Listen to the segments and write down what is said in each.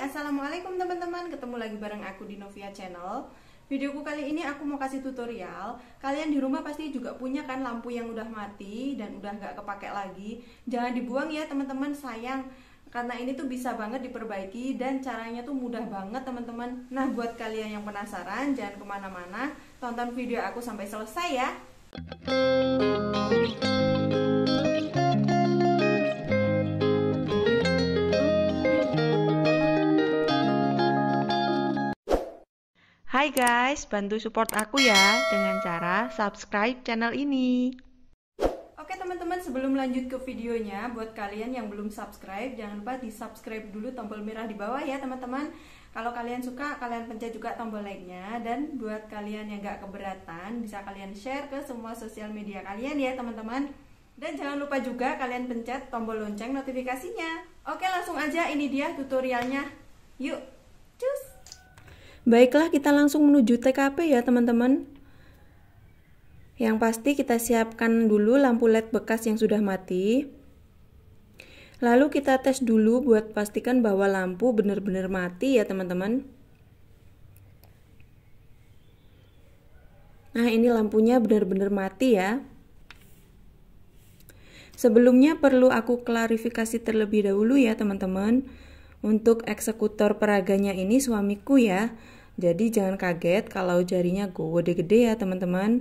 Assalamualaikum teman-teman Ketemu lagi bareng aku di Novia Channel Videoku kali ini aku mau kasih tutorial Kalian di rumah pasti juga punya kan lampu yang udah mati Dan udah gak kepake lagi Jangan dibuang ya teman-teman sayang Karena ini tuh bisa banget diperbaiki Dan caranya tuh mudah banget teman-teman Nah buat kalian yang penasaran Jangan kemana-mana Tonton video aku sampai selesai ya Hai guys, bantu support aku ya dengan cara subscribe channel ini. Oke teman-teman, sebelum lanjut ke videonya, buat kalian yang belum subscribe, jangan lupa di subscribe dulu tombol merah di bawah ya teman-teman. Kalau kalian suka, kalian pencet juga tombol like-nya. Dan buat kalian yang gak keberatan, bisa kalian share ke semua sosial media kalian ya teman-teman. Dan jangan lupa juga kalian pencet tombol lonceng notifikasinya. Oke langsung aja ini dia tutorialnya. Yuk, cus! Baiklah, kita langsung menuju TKP ya, teman-teman. Yang pasti kita siapkan dulu lampu LED bekas yang sudah mati. Lalu kita tes dulu buat pastikan bahwa lampu benar-benar mati ya teman-teman. Nah ini lampunya benar-benar mati ya. Sebelumnya perlu aku klarifikasi terlebih dahulu ya teman-teman untuk eksekutor peraganya ini suamiku ya. Jadi jangan kaget kalau jarinya gede-gede ya teman-teman.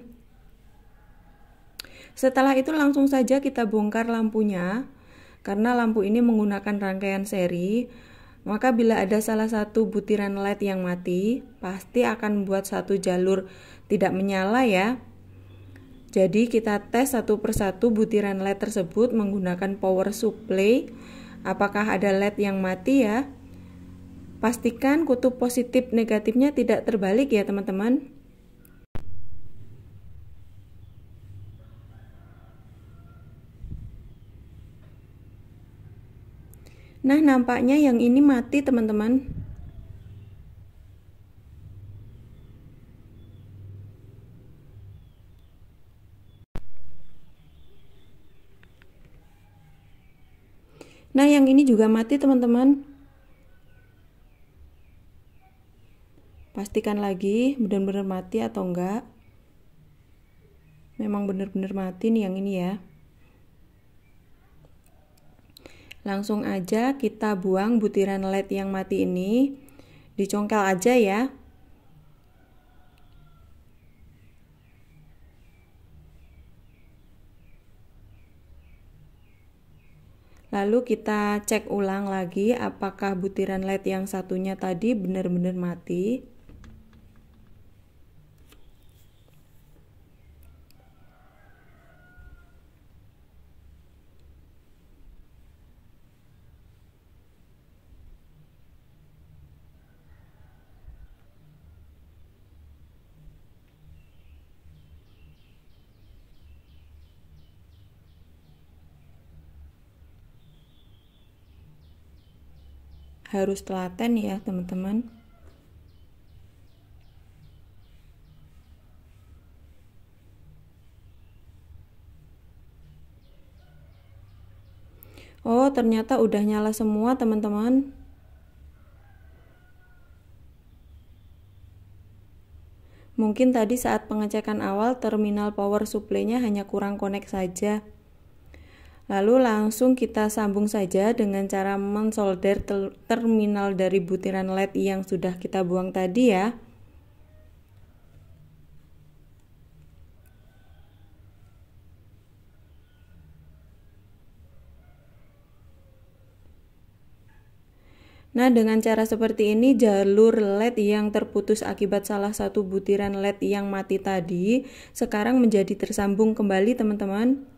Setelah itu langsung saja kita bongkar lampunya. Karena lampu ini menggunakan rangkaian seri, maka bila ada salah satu butiran LED yang mati, pasti akan membuat satu jalur tidak menyala ya. Jadi kita tes satu persatu butiran LED tersebut menggunakan power supply Apakah ada LED yang mati ya? Pastikan kutub positif negatifnya tidak terbalik ya teman-teman. Nah, nampaknya yang ini mati teman-teman. Nah, yang ini juga mati, teman-teman. Pastikan lagi benar-benar mati atau enggak. Memang benar-benar mati nih yang ini ya. Langsung aja kita buang butiran LED yang mati ini. Dicongkel aja ya. Lalu kita cek ulang lagi apakah butiran LED yang satunya tadi benar-benar mati. harus telaten ya teman-teman Oh ternyata udah nyala semua teman-teman Mungkin tadi saat pengecekan awal terminal power supply-nya hanya kurang connect saja. Lalu langsung kita sambung saja dengan cara mensolder terminal dari butiran LED yang sudah kita buang tadi ya. Nah, dengan cara seperti ini jalur LED yang terputus akibat salah satu butiran LED yang mati tadi sekarang menjadi tersambung kembali teman-teman.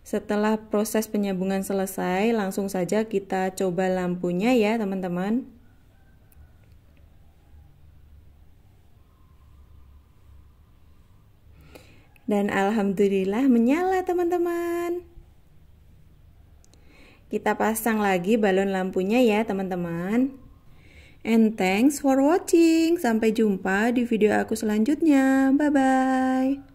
Setelah proses penyambungan selesai, langsung saja kita coba lampunya ya teman-teman. Dan alhamdulillah menyala teman-teman. Kita pasang lagi balon lampunya ya teman-teman. And thanks for watching. Sampai jumpa di video aku selanjutnya. Bye-bye.